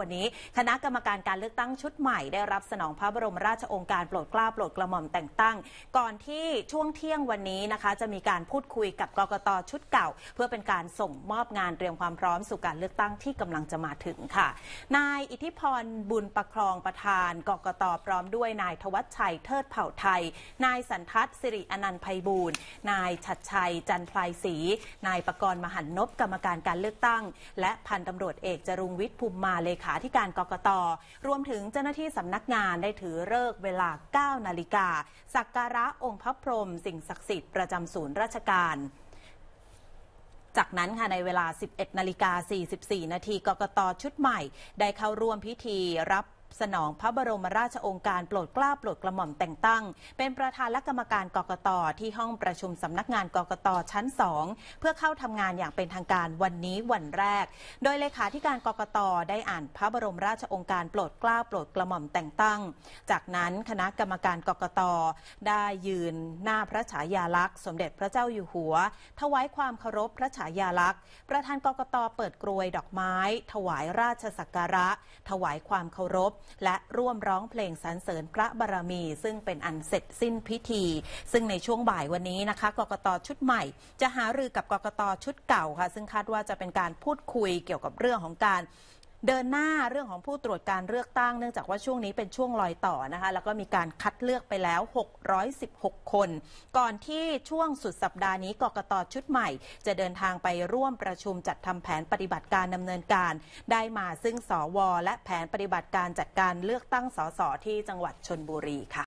วันนี้คณะกรรมการการเลือกตั้งชุดใหม่ ได้รับสนองพระบรมราชองค์การโปรดกล้าโปรดกระหม่อมแต่งตั้ง ก่อนที่ช่วงเที่ยงวันนี้นะคะจะมีการพูดคุยกับกกตชุดเก่า เพื่อเป็นการส่งมอบงานเตรียมความพร้อมสู่การเลือกตั้งที่กำลังจะมาถึงค่ะ นายอิทธิพรบุญประครองประธานกกตพร้อมด้วยนายทวัชชัยเทิดเผ่าไทย นายสันทัศน์สิริอนันต์ไพบูรณ์นายชัดชัย จันพลายศรีนายประกรณ์มหันนบกรรมการการเลือกตั้ง และพันตำรวจเอกจรุงวิทย์ภูมิมาเลขาธิการกกตรวมถึงเจ้าหน้าที่สำนักงานได้ถือเลิกเวลา 9นาฬิกาสักการะองค์พระพรหมสิ่งศักดิ์สิทธิ์ประจำศูนย์ราชการ จากนั้นค่ะในเวลา 11นาฬิกา44นาทีกกตชุดใหม่ ได้เข้าร่วมพิธีรับสนองพระบรมราชองค์การโปรดกล้าโปรดกระหม่อมแต่งตั้ง เป็นประธานและกรรมการกรกตที่ห้องประชุมสำนักงานกรกตชั้น2เพื่อเข้าทำงานอย่างเป็นทางการวันนี้วันแรก โดยเลขาธิการกรกตได้อ่านพระบรมราชองค์การโปรดกล้าโปรดกระหม่อมแต่งตั้งจากนั้นคณะกรรมการกรกตได้ยืนหน้าพระฉายาลักษณ์ สมเด็จพระเจ้าอยู่หัว ถวายความเคารพ พระฉายาลักษณ์ ประธานกรกตเปิดกรวยดอกไม้ ถวายราชสักการะ ถวายความเคารพและร่วมร้องเพลงสรรเสริญพระบารมี ซึ่งเป็นอันเสร็จสิ้นพิธี ซึ่งในช่วงบ่ายวันนี้นะคะ กกตชุดใหม่ จะหารือกับกกตชุดเก่าค่ะซึ่งคาดว่าจะเป็นการพูดคุยเกี่ยวกับเรื่องของการเดินหน้าเรื่องของผู้ตรวจการเลือกตั้งเนื่องจากว่าช่วงนี้เป็นช่วงลอยต่อนะคะแล้วก็มีการคัดเลือกไปแล้ว 616 คน ก่อนที่ช่วงสุดสัปดาห์นี้กกตชุดใหม่ จะเดินทางไปร่วมประชุมจัดทำแผนปฏิบัติการดำเนินการ ได้มาซึ่งสวและแผนปฏิบัติการจัดการเลือกตั้งสสที่จังหวัดชนบุรีค่ะ